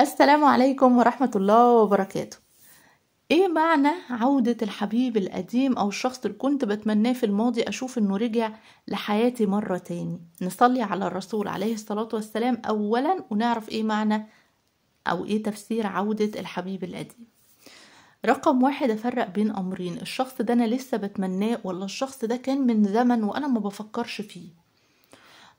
السلام عليكم ورحمة الله وبركاته ايه معنى عودة الحبيب القديم او الشخص اللي كنت بتمناه في الماضي اشوف انه رجع لحياتي مرة تاني نصلي على الرسول عليه الصلاة والسلام اولا ونعرف ايه معنى او ايه تفسير عودة الحبيب القديم رقم واحد افرق بين امرين الشخص ده انا لسه بتمناه ولا الشخص ده كان من زمن وانا ما بفكرش فيه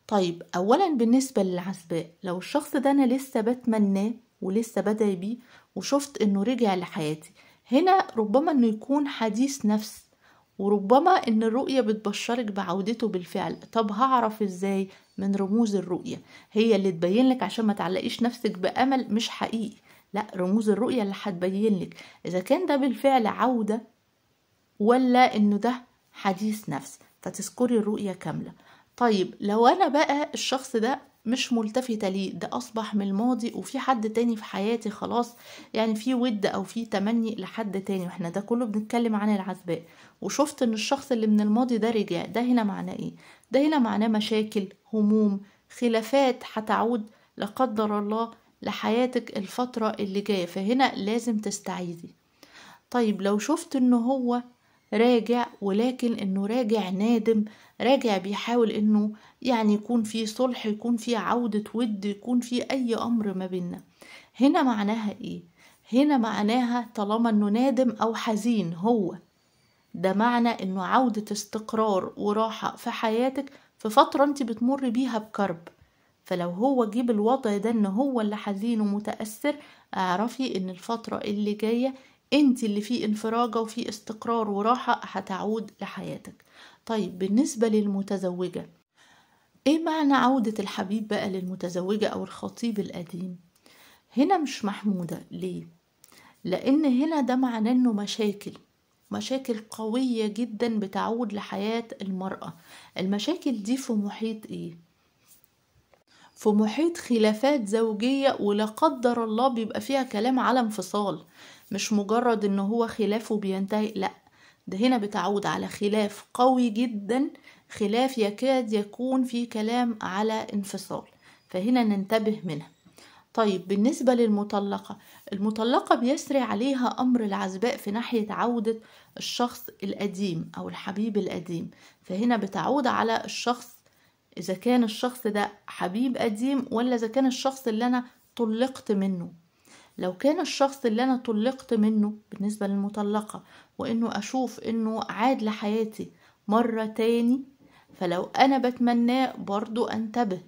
طيب اولا بالنسبة للعزباء لو الشخص ده انا لسه بتمناه ولسه بدأ بيه وشفت انه رجع لحياتي هنا ربما انه يكون حديث نفس وربما ان الرؤية بتبشرك بعودته بالفعل طب هعرف ازاي من رموز الرؤية هي اللي تبين لك عشان ما تعلقيش نفسك بأمل مش حقيقي لا رموز الرؤية اللي هتبين لك إذا كان ده بالفعل عودة ولا إنه ده حديث نفس فتذكري الرؤية كاملة طيب لو أنا بقى الشخص ده مش ملتفتة ليه ده أصبح من الماضي وفي حد تاني في حياتي خلاص يعني في ود أو في تمني لحد تاني واحنا ده كله بنتكلم عن العزباء وشفت إن الشخص اللي من الماضي ده رجع ده هنا معناه إيه؟ ده هنا معناه مشاكل هموم خلافات هتعود لقدر الله لحياتك الفترة اللي جاية فهنا لازم تستعيدي طيب لو شفت إن هو راجع ولكن انه راجع نادم راجع بيحاول انه يعني يكون في صلح يكون في عودة ود يكون في اي امر ما بينا هنا معناها ايه هنا معناها طالما انه نادم او حزين هو ده معنى انه عودة استقرار وراحة في حياتك في فترة انت بتمر بيها بكرب فلو هو جيب الوضع ده ان هو اللي حزين ومتأثر اعرفي ان الفترة اللي جاية انت اللي فيه انفراجة وفيه استقرار وراحة هتعود لحياتك طيب بالنسبة للمتزوجة ايه معنى عودة الحبيب بقى للمتزوجة او الخطيب القديم هنا مش محمودة ليه لان هنا ده معناه انه مشاكل مشاكل قوية جدا بتعود لحياة المرأة المشاكل دي في محيط ايه في محيط خلافات زوجية ولا قدر الله بيبقى فيها كلام على انفصال مش مجرد ان هو خلافه بينتهي لا ده هنا بتعود على خلاف قوي جدا خلاف يكاد يكون فيه كلام على انفصال فهنا ننتبه منها طيب بالنسبة للمطلقة المطلقة بيسري عليها أمر العزباء في ناحية عودة الشخص القديم أو الحبيب القديم فهنا بتعود على الشخص إذا كان الشخص ده حبيب قديم ولا إذا كان الشخص اللي أنا طلقت منه لو كان الشخص اللي أنا طلقت منه بالنسبة للمطلقة وإنه أشوف إنه عاد لحياتي مرة تاني فلو أنا بتمناه برضو أنتبه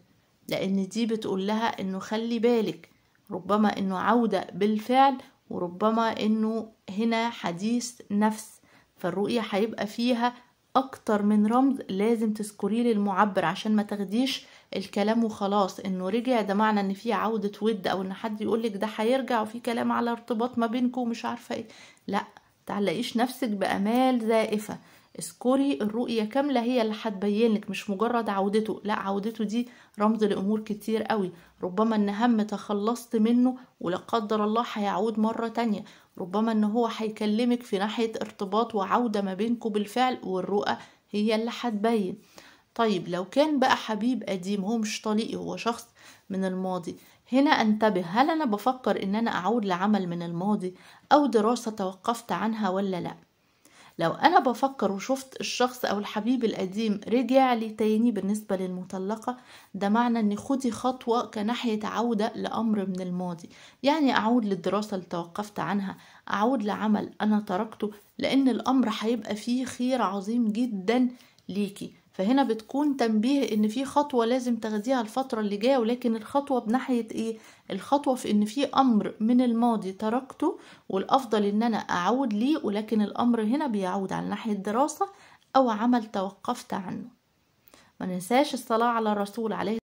لأن دي بتقول لها إنه خلي بالك ربما إنه عودة بالفعل وربما إنه هنا حديث نفس فالرؤية هيبقى فيها اكتر من رمز لازم تذكريه للمعبر عشان ما تاخديش الكلام وخلاص انه رجع ده معنى ان في عودة ود او ان حد يقولك ده هيرجع وفي كلام على ارتباط ما بينكم ومش عارفة ايه لا تعلقيش نفسك بامال زائفة اذكري الرؤية كاملة هي اللي هتبين لك مش مجرد عودته لا عودته دي رمز لأمور كتير قوي ربما إن هم تخلصت منه ولا قدر الله هيعود مرة تانية ربما إن هو هيكلمك في ناحية ارتباط وعودة ما بينكو بالفعل والرؤى هي اللي هتبين طيب لو كان بقى حبيب قديم هو مش طليقي هو شخص من الماضي هنا انتبه هل انا بفكر ان انا اعود لعمل من الماضي او دراسة توقفت عنها ولا لا لو أنا بفكر وشفت الشخص أو الحبيب القديم رجع لي تاني بالنسبة للمطلقة ده معنى أن خدي خطوة كناحية عودة لأمر من الماضي يعني أعود للدراسة اللي توقفت عنها أعود لعمل أنا تركته لأن الأمر هيبقى فيه خير عظيم جدا ليكي فهنا بتكون تنبيه ان في خطوة لازم تاخديها الفترة اللي جاية ولكن الخطوة بناحية ايه الخطوة في ان في امر من الماضي تركته والافضل ان انا اعود ليه ولكن الامر هنا بيعود على ناحية دراسة او عمل توقفت عنه ما ننساش الصلاة على الرسول عليه